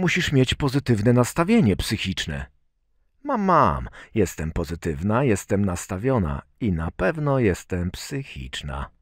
musisz mieć pozytywne nastawienie psychiczne. Mam, mam, jestem pozytywna, jestem nastawiona i na pewno jestem psychiczna.